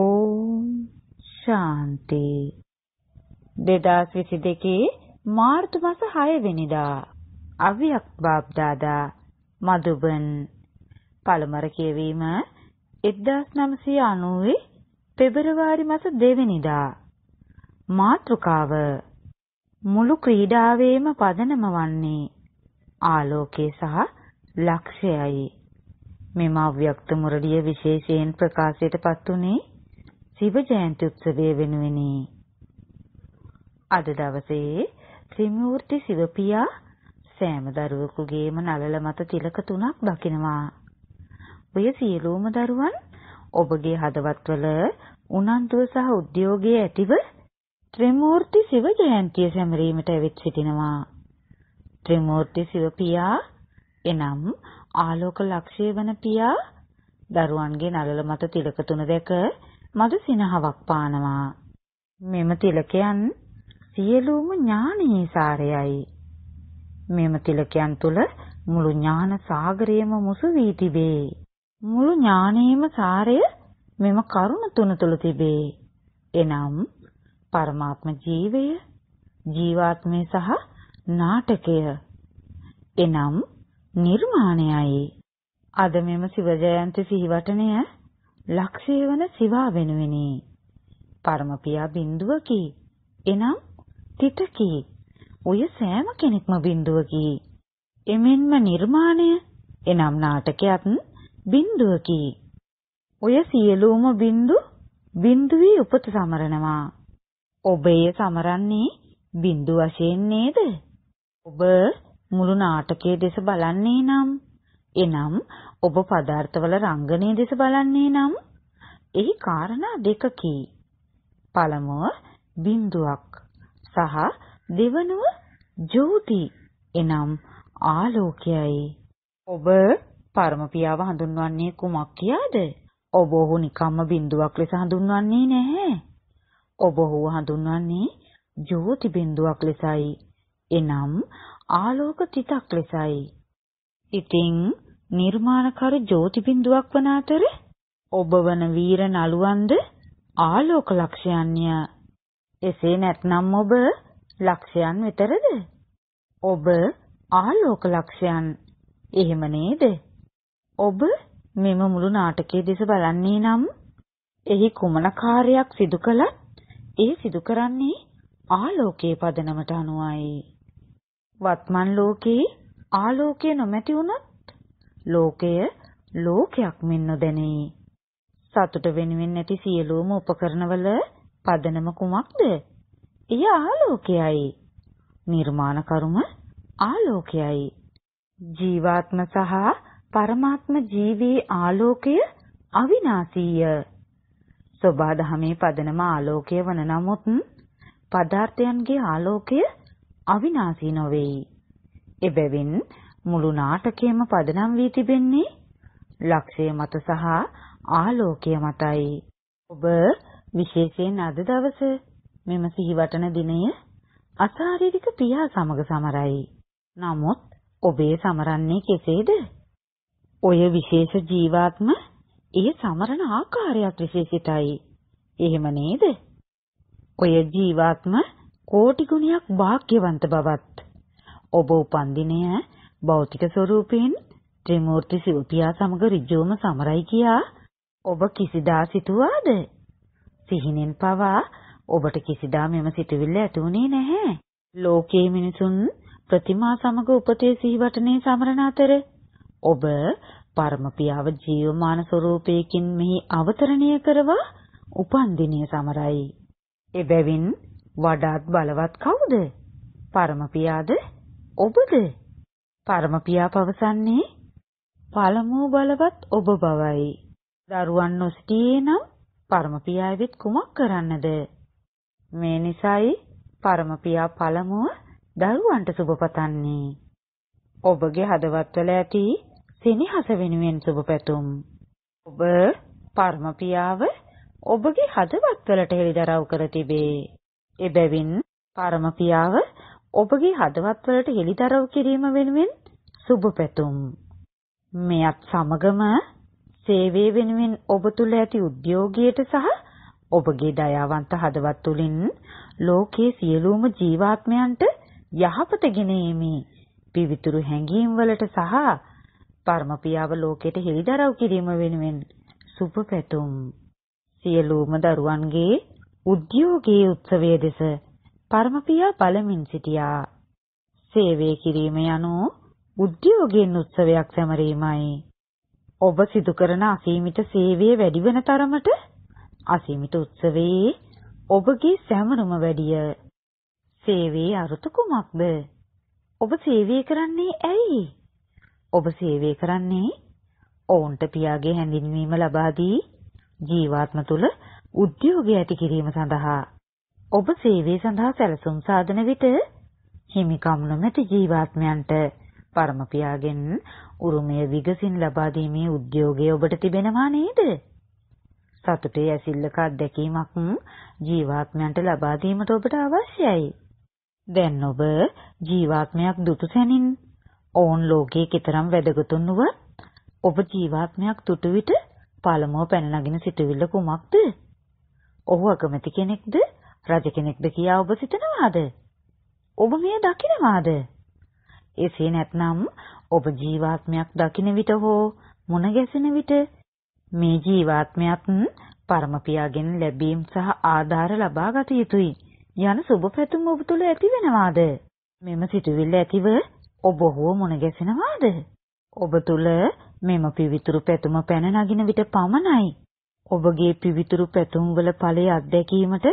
ඕම් ශාන්ති 2022 මාර්තු මාස 6 වෙනිදා අවියක් බාබ්දාදා මදුබන් පළමර කියවීම 1990 පෙබරවාරි මාස 2 වෙනිදා මාතෘකාව මුළු ක්‍රීඩාවේම පදනම වන්නේ ආලෝකය සහ ලක්ෂයයි මෙම අව්‍යක්ත මුරඩිය විශේෂයෙන් ප්‍රකාශයට පත් වුණේ ශිව ජයන්ති උත්සවය වෙනුවෙනි. අද දවසේ ත්‍රිමූර්ති සිවපියා සෑම දරුවෙකුගේම නළල මත තිලක තුනක් දකිනවා. ඔය සියලුම දරුවන් ඔබගේ හදවත්වල උනන්දුව සහ උද්‍යෝගයේ ඇතිව ත්‍රිමූර්ති සිව ජයන්තිය සැමරීමට ඇවිත් සිටිනවා. ත්‍රිමූර්ති සිවපියා එනම් ආලෝක ලක්ෂය වන පියා දරුවන්ගේ නළල මත තිලක තුන දැක මඩ සිනහවක් පානවා. මෙම තිලකයන් සියලුම ඥානයේ සාරයයි. මෙම තිලකයන් තුල මුළු ඥාන සාගරයම මුසු වී තිබේ. මුළු ඥානයේම සාරය මෙම කරුණ තුන තුල තිබේ. එනම් පරමාත්ම ජීවය, ජීවාත්මය සහ නාටකය. එනම් නිර්මාණයයි. අද මෙම සිවජයන්ති සිහිවටනය ලක්ෂය වන සිවා වෙනුවෙනි. පරම පියා බිඳුවකි. එනම් තිටකි. ඔය සෑම කෙනෙක්ම බිඳුවකි. එමෙන්ම නිර්මාණය එනම් නාටකයත් බිඳුවකි. ඔය සියලුම බිඳු බිඳුවේ උපත සමරනවා. ඔබ එය සමරන්නේ බිඳු වශයෙන් නේද? ඔබ මුළු නාටකයේ දෙස බලන්නේ නම් එනම් ඔබ පදාර්ථවල රංගනය දෙස බලන්නේ නම් එහි කාරණා දෙකකි. පළමුව බිඳුවක් සහ දෙවනුව ජෝති එනම් ආලෝකයයි. ඔබ පරම පියාව හඳුන්වන්නේ කුමක් කියාද? ඔබ ඔහු නිකම්ම බිඳුවක් ලෙස හඳුන්වන්නේ නැහැ. ඔබ ඔහු හඳුන්වන්නේ ජෝති බිඳුවක් ලෙසයි. එනම් ආලෝක තිතක් ලෙසයි. ඉතින් නිර්මාණකරු ජෝතිබින්දුවක් වන අතර ඔබ වන වීර නළුවන්ද ආලෝක ලක්ෂයන්ය. එසේ නැත්නම් ඔබ ලක්ෂයන් විතරද? ඔබ ආලෝක ලක්ෂයන්. එහෙම නේද? ඔබ මෙම මුළු නාටකයේ දෙස බලන්නේ නම් එහි කුමන කාර්යයක් සිදු කළත් ඒ සිදු කරන්නේ ආලෝකයේ පදනමට අනුවයි. වත්මන් ලෝකයේ ආලෝකය නොමැති වුණොත් ලෝකය ලෝකයක් මෙන් නොදැනේ. සතුට වෙනුවෙන් ඇති සියලුම උපකරණවල පදනම කුමක්ද? එය ආලෝකයයි. නිර්මාණකරුම ආලෝකයයි. ජීවාත්ම සහ පරමාත්ම ජීවී ආලෝකය අවිනාශීය. සෝබා දහමේ පදනම ආලෝකය වන නමුත් පදාර්ථයන්ගේ ආලෝකය අවිනාශී නොවේ. එබැවින් මුළු නාටකයම පදනම් වී තිබෙන්නේ ලක්ෂය මත සහ ආලෝකය මතයි. ඔබ විශේෂයෙන් අද දවස මෙම සිහිවටන දිනය අසාරීරික පියා සමග සමරයි. නමුත් ඔබේ සමරන්නේ කෙසේද? ඔය විශේෂ ජීවාත්ම ඒ සමරන ආකාරයක් විශේෂිතයි. එහෙම නේද? ඔය ජීවාත්ම කෝටි ගුණයක් වාග්යවන්ත බවත් ඔබ උපන් දිනය භෞතික ස්වරූපයෙන් ත්‍රිමූර්ති සිව්පියා සමග ඍජුවම සමරයි කියා ඔබ කිසිදා සිතුවාද? සිහිනෙන් පවා ඔබට කිසිදා මෙම සිතුවිල්ල ඇති වුණේ නැහැ. ලෝකයේ මිනිසුන් ප්‍රතිමා සමග උපතේ සිහිවටනේ සමරන අතර ඔබ පරම පියාව ජීවමාන ස්වરૂපයකින් මෙහි අවතරණය කරවා උපන් දිනය සමරයි. එබැවින් වඩාත් බලවත් කවුද? පරම පියාද? ඔබද? පරම පියා පවසන්නේ පළමුව බලවත් ඔබ බවයි. දරුවන් නොසිටියේ නම් පරම පියා වෙත් කුමක් කරන්නද? මේ නිසායි පරම පියා පළමුව දරුවන්ට සුබ පතන්නේ. ඔබගේ හදවත්වල ඇති සෙනෙහස වෙනුවෙන් සුබ පැතුම්. ඔබ පරම පියාව ඔබගේ හදවත්වලට හෙළිදරව් කර තිබේ. එබැවින් පරම පියාව ඔබගේ හදවත්වලට හෙළිදරව් කිරීම වෙනුවෙන් සුබ පැතුම්. මෙයත් සමගම සේවය වෙනුවෙන් ඔබ තුළ ඇති උද්‍යෝගයට සහ ඔබගේ දයාවන්ත හදවත් තුළින් ලෝකයේ සියලූම ජීවාත්මයන්ට යහපත ගෙන ඒමේ පිවිතුරු හැඟීම්වලට සහ පර්මපියාව ලෝකයට හෙළිදරව් කිරීම වෙනුවෙන් සුප පැතුම්. සියලූම දරුවන්ගේ උද්‍යෝගයේ උත්සවය දෙස පරමපියා බලමින් සිටියා. සේවය කිරීම යනු උද්‍යෝගයෙන් උත්සවයක් සැමරීමයි. ඔබ සිදු කරන අසීමිත සේවය වැඩි වෙන තරමට අසීමිත උත්සවයේ ඔබගේ සැමරුම වැඩිය. සේවයේ අරුත කුමක්ද? ඔබ සේවය කරන්නේ ඇයි? ඔබ සේවය කරන්නේ ඔවුන්ට පියාගේ හැඳින්වීම ලබා දී ජීවාත්ම තුළ උද්‍යෝගය ඇති කිරීම සඳහා ඔබ සේවය සඳහා සැලසුම් සාදන විට හිමිකම් නොමැති ජීවාත්මයන්ට පරම පියාගෙන් උරුමය විගසින් ලබා දීමේ උද්‍යෝගය ඔබට තිබෙනවා නේද? සතුටේ ඇසිල්ලක අත්දැකීමක් ජීවාත්මයන්ට ලබා දීමට ඔබට අවශ්‍යයි. දැන් ඔබ ජීවාත්මයක් දුටු සැනින් ඕන් ලෝකයේ කතරම් වැදගතුන් වූ ඔබ ජීවාත්මයක් දුටු විට පළමුව පැන නගින සිටවිල්ල කුමක්ද? ඔහු අකමැති කෙනෙක්ද? රජ කෙනෙක්ද කියා ඔබ සිතනවාද? ඔබ මෙය දකිනවාද? එසේ නැත්නම් ඔබ ජීවාත්මයක් දකින විට හෝ මුණ ගැසෙන විට මේ ජීවාත්මයත් පරම පියාගෙන් ලැබීම් සහ ආධාර ලබා ගත යුතුයි යන සුබ පැතුම් ඔබ තුළ ඇති වෙනවාද? මෙම සිටුවිල්ල ඇතිව ඔබ හෝ මුණ ගැසෙනවාද? ඔබ තුළ මෙම පිවිතුරු පැතුම පැන නගින විට පමණයි ඔබගේ පිවිතුරු පැතුම් වල ඵලය අත්දැකීමට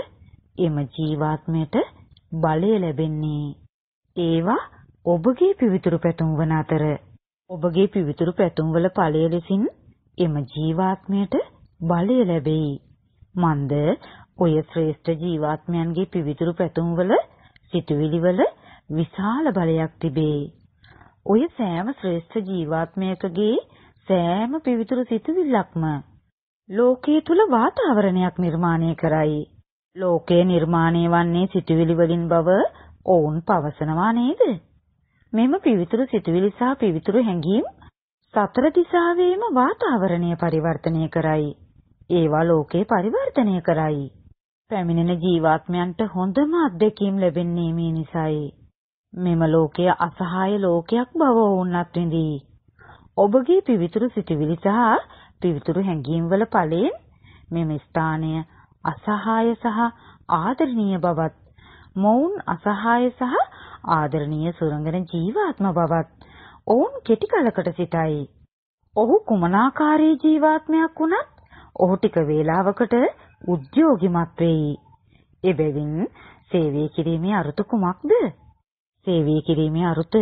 එම ජීවාත්මයට බලය ලැබෙන්නේ ඒවා ඔබගේ පිවිතුරු පැතුම් වන අතර ඔබගේ පිවිතුරු පැතුම් වල ඵලය ලෙසින් එම ජීවාත්මයට බලය ලැබෙයි. මන්ද ඔය ශ්‍රේෂ්ඨ ජීවාත්මයන්ගේ පිවිතුරු පැතුම් වල සිතුවිලි වල විශාල බලයක් තිබේ. ඔය සෑම ශ්‍රේෂ්ඨ ජීවාත්මයකගේ සෑම පිවිතුරු සිතුවිල්ලක්ම ලෝකයේ තුල වාතාවරණයක් නිර්මාණය කරයි. ලෝකය නිර්මාණය වන්නේ සිතුවිලි වලින් බව ඔවුන් පවසනවා නේද? මෙම පිවිතුරු සිතුවිලි සහ පිවිතුරු හැඟීම් සතර දිශාවෙම වාතාවරණය පරිවර්තනය කරයි. ඒවා ලෝකේ පරිවර්තනය කරයි. පැමිණෙන ජීවාත්මයන්ට හොඳම අත්දැකීම් ලැබෙන්නේ මේ නිසයි. මෙම ලෝකය අසහාය ලෝකයක් බව වුණත් විඳී. ඔබගේ පිවිතුරු සිතුවිලි සහ පිවිතුරු හැඟීම් වල ඵලයෙන් මෙම ස්ථානය අසහාය සහ ආදරණීය බවත් මොවුන් අසහාය සහ ආදරණීය සුරංගන ජීවාත්ම බවත් ඔවුන් කෙටි කලකට සිටයි. ඔහු කුමනාකාරී ජීවාත්මයක් වුණත් ඔහු ටික වේලාවකට උද්‍යෝගිමත් වෙයි. එබැවින් සේවය කිරීමේ අරුත කුමක්ද? සේවය කිරීමේ අරුත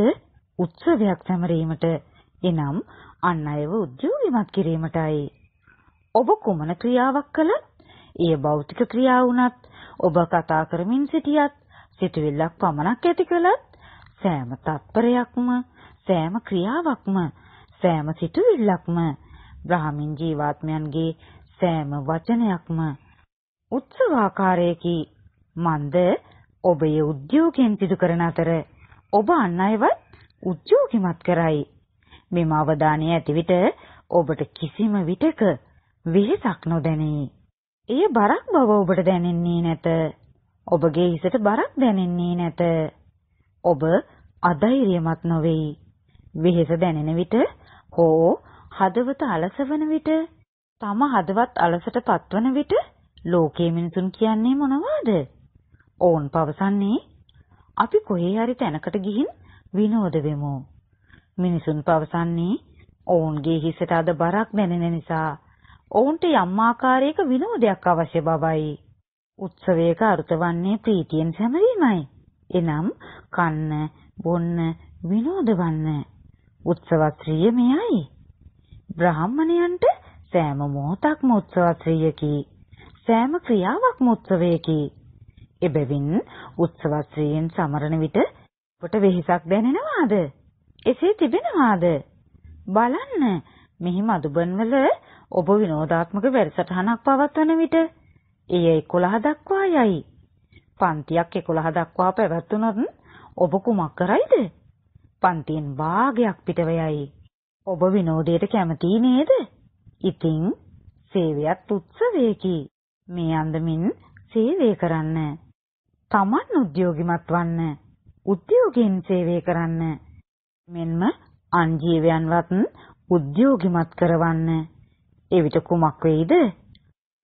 උත්සවයක් සැමරීමට එනම් අන් අයව උද්‍යෝගිමත් කිරීමටයි. ඔබ කුමන ක්‍රියාවක් කළත් එය භෞතික ක්‍රියා වුණත් ඔබ කතා කරමින් සිටියත් සිතුවිල්ලක් පමණක් ඇති කළත් සෑම තත්පරයක්ම සෑම ක්‍රියාවක්ම සෑම සිතුවිල්ලක්ම බ්‍රහමින් ජීවාත්මයන්ගේ සෑම වචනයක්ම උත්සවාකාරයකි මන්ද ඔබේ උද්‍යෝගයෙන් සිදු කරන අතර ඔබ අන් අයවත් උද්‍යෝගිමත් කරයි මෙම අවධානය ඇතිවිට ඔබට කිසිම විටක වෙහෙසක් නොදැනේ එය බරක් බව ඔබට දැනෙන්නේ නැත. ඔබගේ හිසට බරක් දැනෙන්නේ නැත. ඔබ අධෛර්යමත් නොවේයි. වෙහෙස දැනෙන විට හෝ හදවත අලසවන විට තම හදවත් අලසට පත්වන විට ලෝකයේ මිනිසුන් කියන්නේ මොනවාද? ඔවුන් පවසන්නේ අපි කොහේ හරි තැනකට ගිහින් විනෝද වෙමු. මිනිසුන් පවසන්නේ ඔවුන්ගේ හිසට අද බරක් දැනෙන නිසා ඔවුන්ට යම් ආකාරයක විනෝදයක් අවශ්‍ය බවයි. උත්සවයක අර්ථ වන්නේ ප්‍රීතියෙන් සැමරීමයි. එනම් කන්න, බොන්න, විනෝද වන්න. උත්සවශ්‍රීය මෙයයි. බ්‍රාහ්මණයන්ට සෑම මොහොතක්ම උත්සවශ්‍රීයකි. සෑම ක්‍රියාවක්ම උත්සවයකි. එබැවින් උත්සවශ්‍රීයෙන් සමරන විට ඔබට වෙහිසක් දැනෙනවාද? එසේ තිබෙනවාද? බලන්න මෙහි මදුබන්වල ඔබ විනෝදාත්මක වැඩසටහනක් පවත්වන විට එය 11 දක්වා යයි. පන්තියක් 11 දක්වා පැවැත්වුණොත් ඔබ කුමක් කරයිද? පන්තියෙන් භාගයක් පිටව යයි. ඔබ විනෝදයට කැමති නේද? ඉතින් සේවයත් උත්සවයකි. මේ අන්දමින් සේවය කරන්න. Taman උද්‍යෝගිමත් වන්න. උද්‍යෝගයෙන් සේවය කරන්න. මෙන්ම අන් ජීවයන්වත් උද්‍යෝගිමත් කරවන්න. එවිට කුමක් වෙයිද?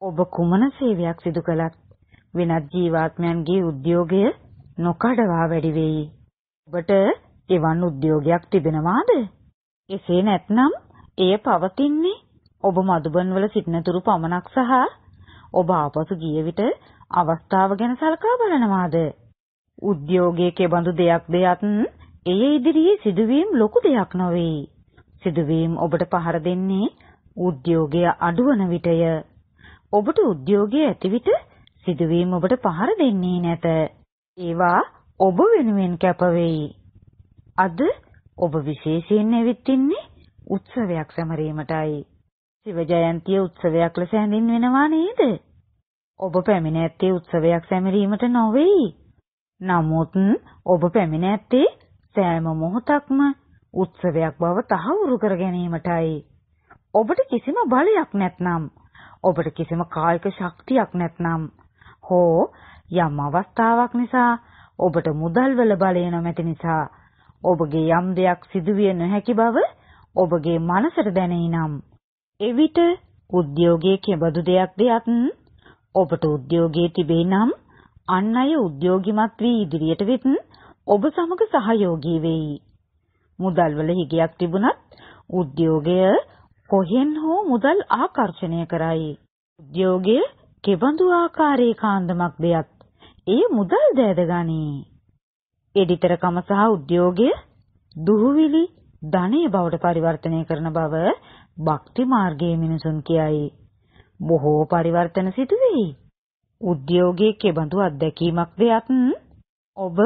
ඔබ කුමන සේවයක් සිදු කළත් වෙනත් ජීවාත්මයන්ගේ උද්‍යෝගය නොකඩවා වැඩි වෙයි. ඔබට එවන් උද්‍යෝගයක් තිබෙනවාද? එසේ නැත්නම් එය පවතින්නේ ඔබ මදුබන් වල සිටිනතුරු පමණක් සහ ඔබ ආපසු ගිය විට අවස්ථාව ගැන සලකා බලනවාද? උද්‍යෝගයේ කෙබඳු දෙයක්ද යත් එය ඉදිරියේ සිදුවීම් ලොකු දෙයක් නොවේ. සිදුවීම් ඔබට පහර දෙන්නේ උද්‍යෝගය අඩුවන විටය. ඔබට උද්‍යෝගය ඇතිවිට සිදුවීම් ඔබට පහර දෙන්නේ නැත. ඒවා ඔබ වෙනුවෙන් කැපවෙයි. අද ඔබ විශේෂයෙන් ඇවිත්තින්නේ උත්සවයක් සැමරීමටයි. සිව ජයන්තිය උත්සවයක් ලෙස හැඳින්වෙනවා නේද? ඔබ පැමිණ ඇත්තේ උත්සවයක් සැමරීමට නොවේයි. නමුත් ඔබ පැමිණ ඇත්තේ සෑම මොහොතක්ම උත්සවයක් බව තහවුරු කර ගැනීමටයි. ඔබට කිසිම බලයක් නැත්නම් ඔබට කිසිම කායික ශක්තියක් නැත්නම් හෝ යම් අවස්ථාවක් නිසා ඔබට මුදල්වල බලය නොමැති නිසා ඔබගේ යම් දෙයක් සිදුවිය නොහැකි බව ඔබගේ මනසට දැනෙයි නම් එවිට උද්‍යෝගයේ කෙබඳු දෙයක්ද යත් ඔබට උද්‍යෝගයේ තිබේ නම් අන් අය උද්‍යෝගිමත් වී ඉදිරියට වෙත් ඔබ සමග සහයෝගී වෙයි. මුදල්වල හිගයක් තිබුණත් උද්‍යෝගය කොහෙන් හෝ මුදල් ආකර්ෂණය කරයි. උද්‍යෝගය කෙබඳු ආකාරයේ කාන්දමක් දෙයත් ඒ මුදල් දෑද ගනී. එඩිතරකම සහ උද්‍යෝගය දුහුවිලි ධනය බවට පරිවර්තනය කරන බව භක්ති මාර්ගයේ මිනිසුන් කියයි. බොහෝ පරිවර්තන සිදුවෙයි. උද්‍යෝගයේ කෙබඳු අත්දැකීමක් දෙයත් ඔබ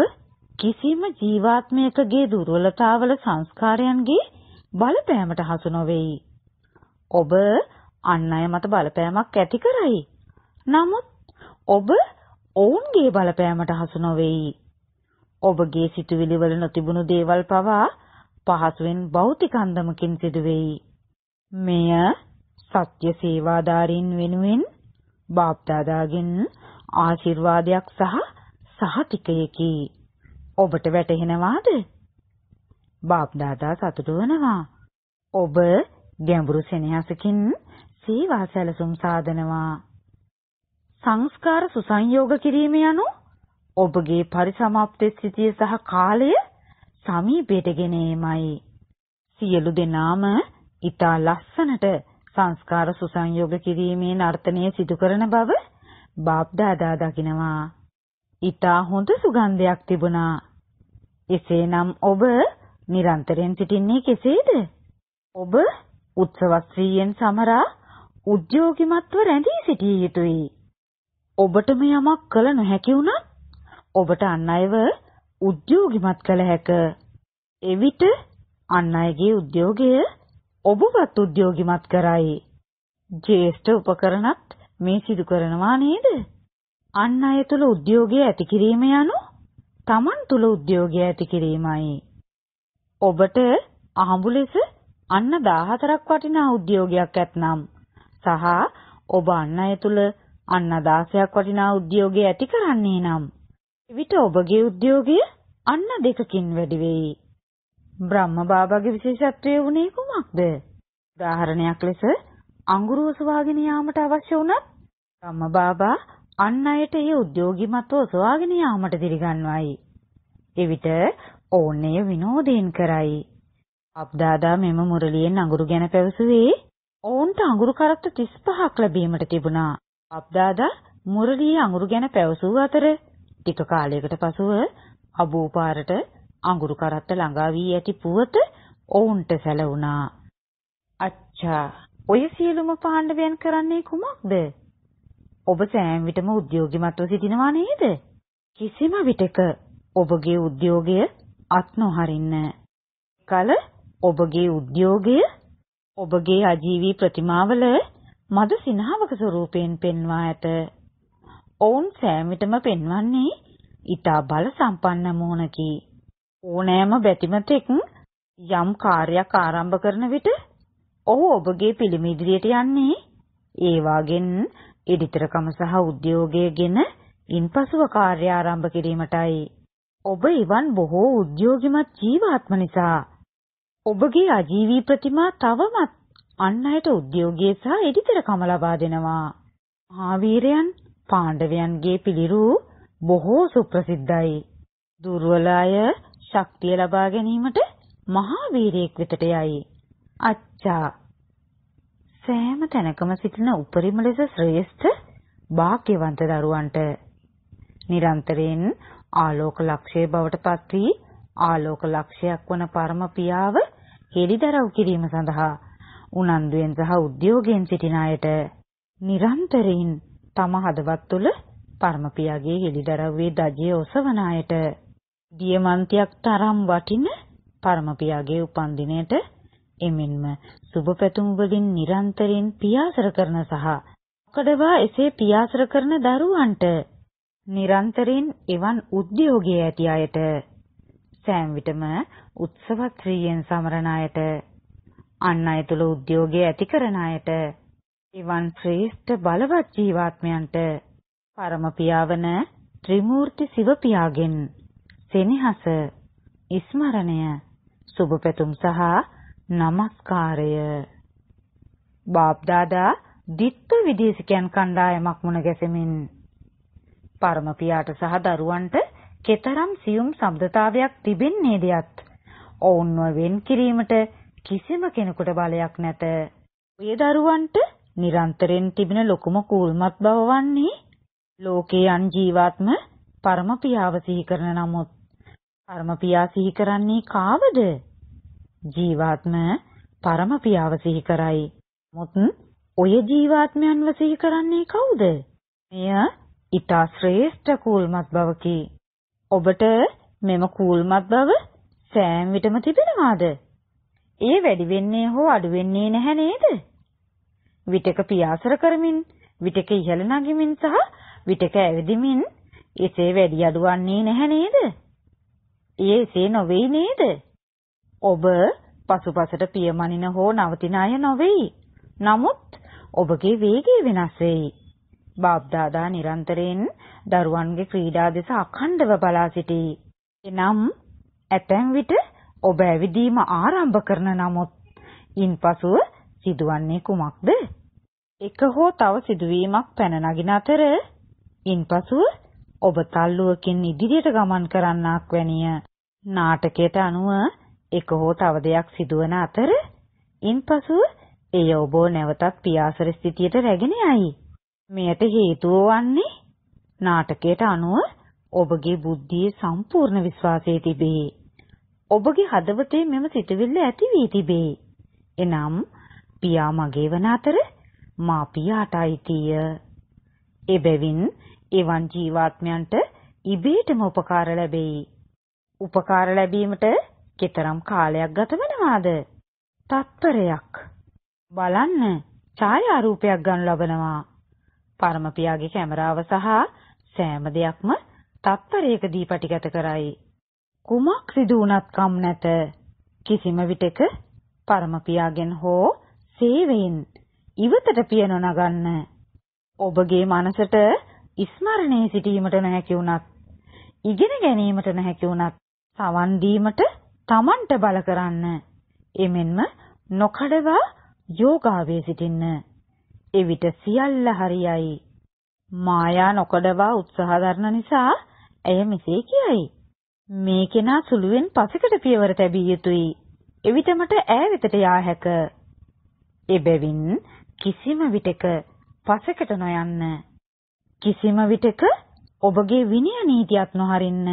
කිසිම ජීවාත්මයකගේ දුර්වලතාවල සංස්කාරයන්ගේ බලපෑමට හසු නොවේයි. ඔබ අන් අය මත බලපෑමක් ඇති කරයි. නමුත් ඔබ ඔවුන්ගේ බලපෑමට හසු නොවෙයි. ඔබගේ සිතුවිලි වල නොතිබුණු දේවල් පවා පහසුවෙන් භෞතික අන්දමකින් සිදුවෙයි. මෙය සත්‍ය සේවාධාරීන් වෙනුවෙන් බාප්දාදාගෙන් ආශිර්වාදයක් සහ සහතිකයකි. ඔබට වැටහෙනවාද? බාප්දාදා සතුටු වෙනවා. ඔබ ගැඹුරු සෙනෙහසකින් සීවා සැලසුම් සාදනවා. සංස්කාර සුසංයෝග කිරීම යනු ඔබගේ පරිසමාප්ත ස්ථිතිය සහ කාලය සමීපයට ගෙනීමයි. සියලු දෙනාම ඊතා ලස්සනට සංස්කාර සුසංයෝග කිරීමේ නර්තනය සිදු කරන බව බාප්දාදා දකිනවා. ඊතා හොඳ සුගන්ධයක් තිබුණා. එසේනම් ඔබ නිරන්තරයෙන් සිටින්නේ කෙසේද? ඔබ උත්සවශ්‍රීයෙන් සමරා උද්‍යෝගිමත්ව රැඳී සිටිය යුතුයි. ඔබටම යමක් කළ නොහැකි වුණත් ඔබට අන් අයව උද්‍යෝගිමත් කළ හැක. එවිට අන් අයගේ උද්‍යෝගය ඔබවත් උද්‍යෝගිමත් කරයි. ජේෂ්ඨ උපකරණත් මේ සිදු කරනවා නේද? අන් අය තුළ උද්‍යෝගය ඇති කිරීම යනු Taman තුළ උද්‍යෝගය ඇති කිරීමයි. ඔබට අහඹු ලෙස අන්න 14ක් වටිනා උද්‍යෝගයක් ඇත්නම් සහ ඔබ අන් අය තුළ අන්න 16ක් වටිනා උද්‍යෝගය ඇති කරන්නේ නම් එවිට ඔබගේ උද්‍යෝගය අන්න දෙකකින් වැඩි වෙයි. බ්‍රහ්ම බාබාගේ විශේෂත්වය වුණේ කුමක්ද? උදාහරණයක් ලෙස අඟුරු ඔසවාගෙන යාමට අවශ්‍ය වුණත් බ්‍රහ්ම බාබා අන් අයට ඒ උද්‍යෝගිමත්ව ඔසවාගෙන යාමට දිරිගන්වයි. එවිට ඕන්නේ විනෝදයෙන් කරයි. අබ්දාදා මෙම මුරලියෙන් අඟුරු ගැන පැවසුවේ ඔවුන්ට අඟුරු කරත්ත 35ක් ලැබීමට තිබුණා. අබ්දාදා මුරලියේ අඟුරු ගැන පැවසූ අතර ටික කාලයකට පසුව අබූපාරට අඟුරු කරත්ත ළඟා වී ඇති පුවත ඔවුන්ට සැලවුණා. අච්චා ඔය සියලුම පාණ්ඩවයන් කරන්නේ කුමක්ද? ඔබ සෑම විටම උද්‍යෝගිමත්ව සිටිනවා නේද? කිසිම විටක ඔබගේ උද්‍යෝගය අත් නොහරින්න. කල ඔබගේ උද්‍යෝගය ඔබගේ අජීවී ප්‍රතිමාවල මද සිනහවක ස්වරූපයෙන් පෙන්වා ඇත. ඔවුන් සෑමවිටම පෙන්වන්නේ ඊතා බල සම්පන්න මෝනකි. ඕනෑම බැතිමතෙක් යම් කාර්යයක් ආරම්භ කරන විට ඔහු ඔබගේ පිළිම ඉදිරියට යන්නේ ඒ වාගෙන් ඉදිතරකම සහ උද්‍යෝගයගෙන ඉන්පසුව කාර්ය ආරම්භ කිරීමටයි. ඔබ ඉවන් බොහෝ උද්‍යෝගිමත් ජීවාත්ම නිසා ඔබගේ අජීවී ප්‍රතිමා තවමත් අන් අයට උද්‍යෝගය සහ එඩිතරකම ලබා දෙනවා. මහාවීරයන් පාණ්ඩවයන්ගේ පිළිරූ බොහෝ සුප්‍රසිද්ධයි. දුර්වල අය ශක්තිය ලබා ගැනීමට මහාවීරයෙක් වෙතට යයි. අච්චා සෑම තැනකම සිටින උපරිම ලෙස ශ්‍රේෂ්ඨ වාක්‍යවන්ත දරුවන්ට නිරන්තරයෙන් ආලෝක ලක්ෂයේ බවට පත් වී ආලෝක ලක්ෂයක් වන පරම පියාව හෙළිදරව් කිරීම සඳහා උනන්දුවෙන් සහ උද්‍යෝගයෙන් සිටින අයට නිරන්තරයෙන් තම හදවත් තුළ පර්මපියාගේ හෙළිදරව්වේ දජය ඔසවන අයට දියමන්තියක් තරම් වටින පර්මපියාගේ උපන්දිනයට එමෙන්ම සුබ පැතුම් වලින් නිරන්තරයෙන් පියාසර කරන සහ මොකඩවා එසේ පියාසර කරන දරුවන්ට නිරන්තරයෙන් එවන් උද්‍යෝගයේ ඇති අයට සෑම විටම උත්සවක්‍රීයෙන් සමරන අයට අන් අය තුළ උද්‍යෝගය ඇති කරන අයට එවන් ශ්‍රේෂ්ඨ බලවත් ජීවාත්මයන්ට පරම පියාවන ත්‍රිමූර්ති සිව පියාගෙන් සෙනෙහස ස්මරණය සුබ පැතුම් සහ নমස්කාරය බාප්දාදා දිත්ත විදේශිකයන් කණ්ඩායමක් මුණ ගැසෙමින් පරම පියාට සහ දරුවන්ට කෙතරම් සියුම් සබඳතාවයක් තිබෙන්නේද යත් ඔවුන්ව වෙන් කිරීමට කිසිම කෙනෙකුට බලයක් නැත. ඒ දරුවන්ට නිරන්තරයෙන් තිබෙන ලොකුම කූල්මත් බව වන්නේ ලෝකේ යන් ජීවාත්ම පරම පියාව සිහි කරන නමුත් පරම පියා සිහි කරන්නේ කාවද? ජීවාත්ම පරම පියාව සිහි කරයි. මුත් ඔය ජීවාත්මයන්ව සිහි කරන්නේ කවුද? මෙය ඊට ශ්‍රේෂ්ඨ කූල්මත් බවකි. ඔබට මෙම කූල්මත් බව සෑම විටම තිබෙනවාද? එය වැඩි වෙන්නේ හෝ අඩු වෙන්නේ නැහැ නේද? විටක පියාසර කරමින්, විටක ඉහළ නගමින් සහ විටක ඇවිදිමින් එසේ වැඩි අඩු වන්නේ නැහැ නේද? එය එසේ නොවේයි නේද? ඔබ පසුපසට පියමනින හෝ නවතින අය නොවේයි. නමුත් ඔබගේ වේගය වෙනස් වෙයි. බාප්දාදා නිරන්තරයෙන් දරුවන්ගේ ක්‍රීඩා දෙස අඛණ්ඩව බලා සිටී. එනම් ඇතැම් විට ඔබ ඇවිදීම ආරම්භ කරන නමුත් ඉන්පසුව සිදුවන්නේ කුමක්ද? එක හෝ තව සිදුවීමක් පැන නගින අතර ඉන්පසුව ඔබ තල්ලුවකින් ඉදිරියට ගමන් කරන්නක් වැනිය. නාටකයට අනුව එක හෝ තව දෙයක් සිදුවන අතර ඉන්පසුව එය ඔබ නැවතත් පියාසර ස්ථිතියට රැගෙන යයි. මෙයට හේතුව වන්නේ නාටකයට අනුව ඔබගේ බුද්ධියේ සම්පූර්ණ විශ්වාසය තිබේ. ඔබගේ හදවතේ මෙම සිතවිල්ල ඇති වී තිබේ. එනම් පියා මගේ වන අතර මා පියාට අයිතිය. එබැවින් එවන් ජීවාත්මයන්ට ඉබේටම උපකාර ලැබෙයි. උපකාර ලැබීමට කෙතරම් කාලයක් ගත වෙනවාද? තත්පරයක්. බලන්න ඡායාරූපයක් ගන්න ලබනවා. පරම පියාගේ කැමරාව සහ සෑම දෙයක්ම තත්පරයකදී පටිගත කරයි. කුමක් සිදු වුණත් කම් නැත. කිසිම විටක පරම පියාගෙන් හෝ සේවයෙන් ඉවතට පිය නොනගන්න. ඔබගේ මනසට ස්මරණයේ සිටීමට නොහැකි වුණත්, ඉගෙන ගැනීමට නොහැකි වුණත්, සවන් දීමට Tamanට බල කරන්න. එමෙන්ම නොකඩවා යෝගාවේ සිටින්න. එවිට සියල්ල හරියයි. මායා නොකඩවා උත්සාහ දරන නිසා ඇය මෙසේ කියයි. මේ කෙනා සුළුවෙන් පසෙකට පියවර තැබිය යුතුයි. එවිටමට ඈ වෙතට යා හැක. එබැවින් කිසිම විටක පසෙකට නොයන්න. කිසිම විටක ඔබගේ විනය නීතියත් නොහරින්න.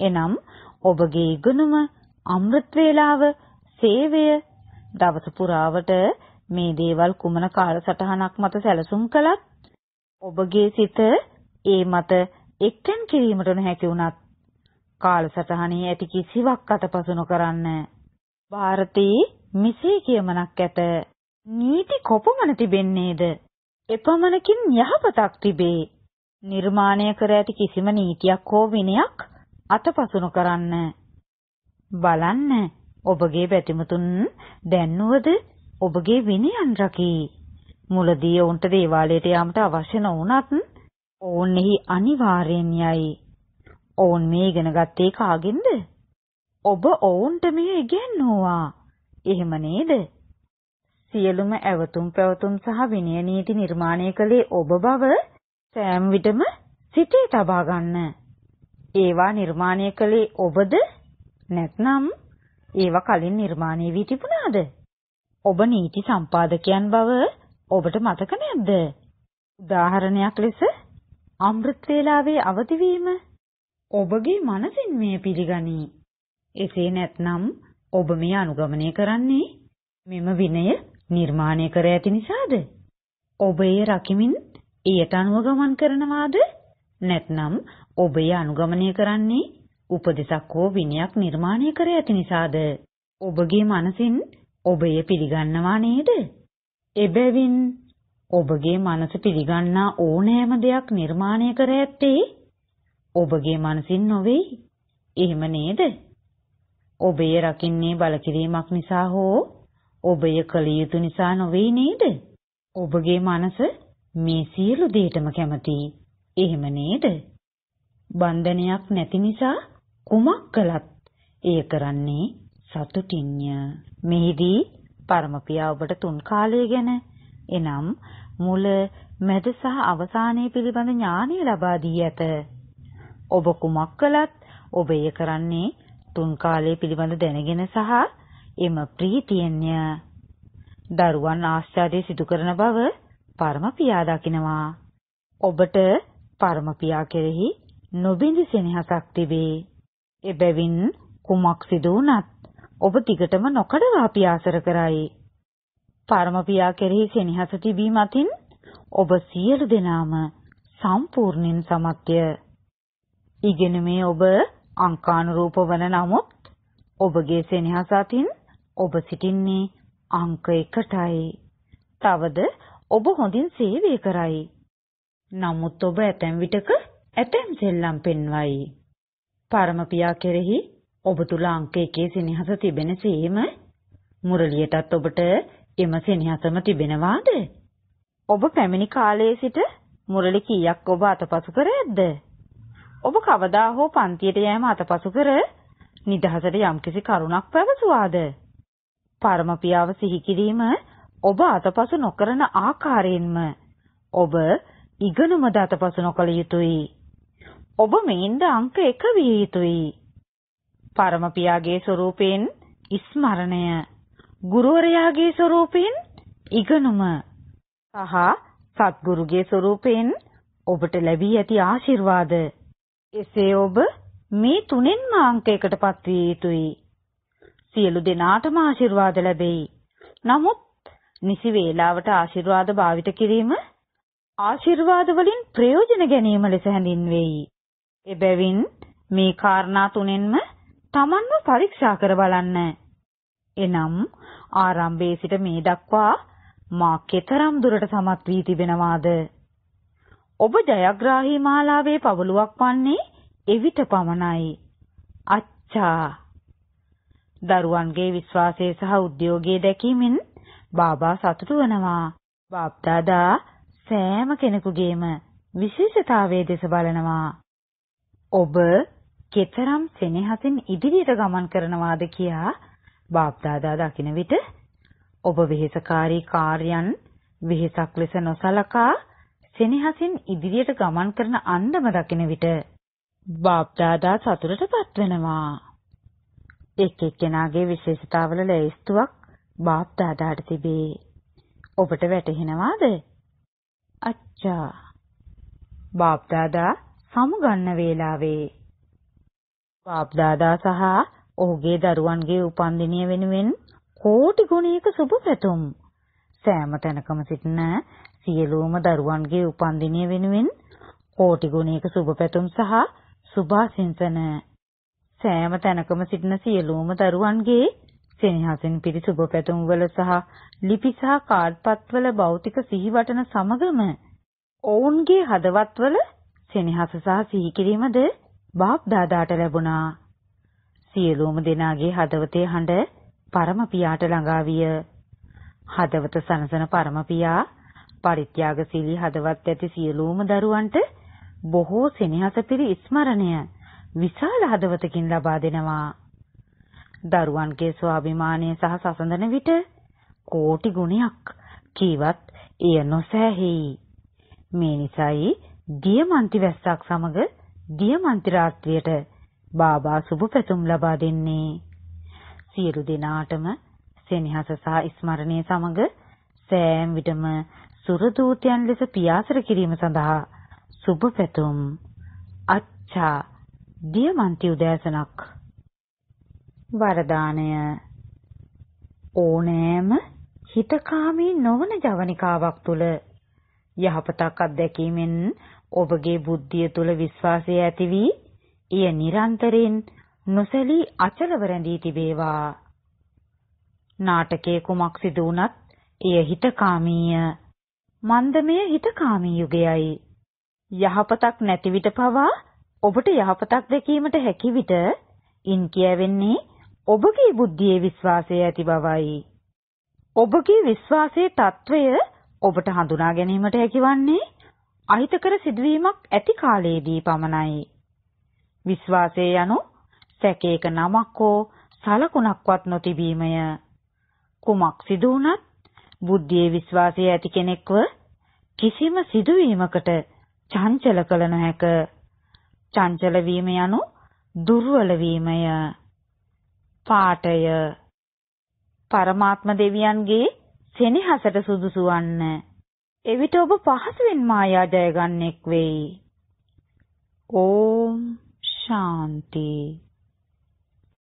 එනම් ඔබගේ ඉගෙනුම, අමෘත් වේලාව, සේවය දවස පුරාවට මේ දේවල් කුමන කාලසටහනක් මත සැලසුම් කළත් ඔබගේ සිත ඒ මත එක්තැන් කිරීමට නොහැකි වුණත් කාලසටහනේ ඇති කිසිවක් අතපසු නොකරන්න. ಭಾರತයේ මෙසේ කියමනක් ඇත. නීති කොපමණ තිබෙන්නේද? එපමණකින් යහපතක් තිබේ. නිර්මාණය කර ඇති කිසිම නීතියක් හෝ විනයක් අතපසු නොකරන්න. බලන්න ඔබගේ බැතිමතුන් දැන්නුවද ඔබගේ විනයන් රකී. මුලදී ඔවුන්ට දේවාලයට යාමට අවශ්‍ය නොවුනත් ඔවුන්ෙහි අනිවාර්යෙන් යයි. ඔවුන් මේ ඉගෙන ගත්තේ කාගෙන්ද? ඔබ ඔවුන්ට මෙය ඉගෙනුවා. එහෙම නේද? සියලුම ඇවතුම් පැවතුම් සහ විනය නීති නිර්මාණය කළේ ඔබ බව සෑම විටම සිතේ තබා ගන්න. ඒවා නිර්මාණය කළේ ඔබද? නැත්නම් ඒවා කලින් නිර්මාණය වී තිබුණාද? ඔබ නීති සම්පාදකයන් බව ඔබට මතක නැද්ද? උදාහරණයක් ලෙස අමෘත් වේලාවේ අවදිවීම ඔබගේ මනසින් මෙය පිළිගනී. එසේ නැත්නම් ඔබ මෙය අනුගමනය කරන්නේ මෙම විනය නිර්මාණය කර ඇති නිසාද? ඔබ එය රකිමින් එයට අනුව ගමන් කරනවාද? නැත්නම් ඔබ එය අනුගමනය කරන්නේ උපදෙසක් හෝ විනයක් නිර්මාණය කර ඇති නිසාද? ඔබගේ මනසින් ඔබ එය පිළිගන්නවා නේද? එබැවින් ඔබගේ මනස පිළිගන්නා ඕනෑම දෙයක් නිර්මාණය කර ඇත්තේ ඔබගේ මනසින් නොවේයි. එහෙම නේද? ඔබේ රකින්නේ බලකිරීමක් නිසා හෝ ඔබය කළ යුතු නිසා නොවේ නේද? ඔබගේ මනස මේ සියලු දේටම කැමතියි. එහෙම නේද? බන්ධනයක් නැති නිසා කුමක් කළත් එය කරන්නේ සතුටින්ය. මෙහිදී පරම පියා ඔබට තුන් කාලය ගැන එනම් මුල මැද සහ අවසානයේ පිළිබඳ ඥානය ලබා දී ඇත. ඔබ කුමක් කළත් ඔබ එය කරන්නේ තුන් කාලය පිළිබඳ දැනගෙන සහ එම ප්‍රීතියෙන්ය. දරුවන් ආශ්චර්ය සිදු කරන බව පරම පියා දකිනවා. ඔබට පරම පියා කෙරෙහි නොබිඳි සෙනෙහසක් තිබේ. එබැවින් කුමක් සිදු වුණත් ඔබ දිගටම නොකඩවා පියාසර කරයි. පරම පියා කෙරෙහි සෙනෙහස තිබීම අතින් ඔබ සියලු දෙනාම සම්පූර්ණින් සමත්ය. ඉගෙනුමේ ඔබ අංකානුරූප වන නමුත් ඔබගේ සෙනෙහස අතින් ඔබ සිටින්නේ අංක 1ටයි. තවද ඔබ හොඳින් සේවය කරයි. නමුත් ඔබ ඇතැම් විටක ඇතැම් සෙල්ලම් පෙන්වයි. පරම පියා කෙරෙහි ඔබතුල අංක එකේ සෙනෙහස තිබෙන සේම මුරලියටත් ඔබට එම සෙනෙහසම තිබෙනවාද? ඔබ පැමිණි කාලයේ සිට මුරලි කීයක් ඔබ අතපසු කර ඇද්ද? ඔබ කවදා හෝ පන්තියට යෑම අතපසු කර නිදහසට යම්කිසි කරුණක් පැවසුවාද? පරම පියාව සිහි කිරීම ඔබ අතපසු නොකරන ආකාරයෙන්ම ඔබ ඉගෙනුම දතපසු නොකළ යුතුයි. ඔබ මේන්ද අංක 1 විය යුතුයි. පරම පියාගේ ස්වરૂපයෙන් ස්මරණය ගුරුවරයාගේ ස්වરૂපයෙන් ඉගෙනුම සහ සත්ගුරුගේ ස්වરૂපයෙන් ඔබට ලැබී ඇති ආශිර්වාද එසේ ඔබ මේ තුනෙන්ම අංකයකට පත්විය යුතුයි සියලු දෙනාටම ආශිර්වාද ලැබෙයි නමුත් නිසි වේලාවට ආශිර්වාද භාවිත කිරීම ආශිර්වාද වලින් ප්‍රයෝජන ගැනීම ලෙස හැඳින්වෙයි එබැවින් මේ කාරණා තුනෙන්ම තමන්ව පරීක්ෂා කර බලන්න. එනම් ආරම්භයේ සිට මේ දක්වා මා කෙතරම් දුරට සමත් වී තිබෙනවාද? ඔබ ජයග්‍රාහී මාලාවේ පවලුවක් වන්නේ එවිට පමණයි. අච්චා. දරුවන්ගේ විශ්වාසය සහ උද්‍යෝගය දැකීමෙන් බාබා සතුටු වෙනවා. බාප්දාදා සෑම කෙනෙකුගේම විශේෂතාවයේ දෙස බලනවා. ඔබ කෙතරම් සෙනෙහසින් ඉදිරියට ගමන් කරනවාද කියා බාප්දාදා දකින විට ඔබ වෙහෙසකාරී කාර්යයන් වෙහෙසක් ලෙස නොසලකා සෙනෙහසින් ඉදිරියට ගමන් කරන අන්දම දකින විට බාප්දාදා සතුටටපත් වෙනවා. එක් එක්කෙනාගේ විශේෂතාවල ලැයිස්තුවක් බාප්දාදාට තිබේ. ඔබට වැටහෙනවාද? අච්චා. බාප්දාදා සමුගන්න වේලාවේ බාප්දාදා සහ ඔහුගේ දරුවන්ගේ උපන්දිනය වෙනුවෙන් කෝටි ගුණයක සුබ පැතුම්. සෑම තැනකම සිටින සියලූම දරුවන්ගේ උපන්දිනය වෙනුවෙන් කෝටි ගුණයක සුබ පැතුම් සහ සුභාසිංසන. සෑම තැනකම සිටින සියලූම දරුවන්ගේ සෙනහසින් පිරි සුබ පැතුම්වල සහ ලිපි සහ කාඩ්පත්වල භෞතික සිහිවටන සමගම ඔවුන්ගේ හදවත්වල සෙනහස සහ සිහිකිරීමද බාප් දාදාට ලැබුණා. සියලුම දෙනාගේ හදවතේ හඬ පරම පියාට ළඟා විය. හදවත සනසන පරම පියා පරිත්‍යාගශීලී හදවත් ඇති සියලුම දරුවන්ට බොහෝ සෙනෙහස පිරි ස්මරණය විශාල හදවතකින් ලබා දෙනවා. දරුවන්ගේ ස්වාභිමානය සහ සසඳන විට කෝටි ගුණයක් කීවත් එය නොසෑහෙයි. මේ නිසායි දියමන්ති වැස්සක් සමග දියමන්ති රාත්‍රියට බාබා සුබ පැතුම් ලබා දෙන්නේ සියලු දෙනාටම සෙනෙහස සහ ස්මරණය සමග සෑම විටම සුරදූතයන් ලෙස පියාසර කිරීම සඳහා සුබ පැතුම් අච්චා දියමන්ති උදෑසනක් වරදානය ඕනෑම හිතකාමී නොවන ජවනිකාවක් තුළ යහපතක් අත්දැකීමෙන් ඔබගේ බුද්ධිය තුල විශ්වාසය ඇති වී ඊය නිරන්තරයෙන් නොසැලී අචලව රැඳී තිබේවා. නාටකයේ කුමක් සිදු වුණත් එය හිතකාමීය. මන්දමය හිතකාමී යුගයයි. යහපතක් නැති විට පවා ඔබට යහපතක් දැකීමට හැකි විට ඉන් කියවෙන්නේ ඔබගේ බුද්ධියේ විශ්වාසය ඇති බවයි. ඔබගේ විශ්වාසයේ తত্ত্বය ඔබට හඳුනා ගැනීමට හැකිවන්නේ අහිතකර සිදුවීමක් ඇති කාලයේදී පමණයි. විශ්වාසය යනු සැකේක නමක් හෝ සලකුණක්වත් නොතිබීමය. කුමක් සිදු වුණත් බුද්ධියේ විශ්වාසය ඇති කෙනෙක්ව කිසිම සිදුවීමකට චංචල කළ නොහැක. චංචල වීම යනු දුර්වල වීමය. පාඨය පරමාත්ම දෙවියන්ගේ සෙනෙහසට සුදුසු වන්නේ එවිට ඔබ පහසුවෙන් මායා ජයගන්නෙක් වෙයි. ඕම් ශාන්ති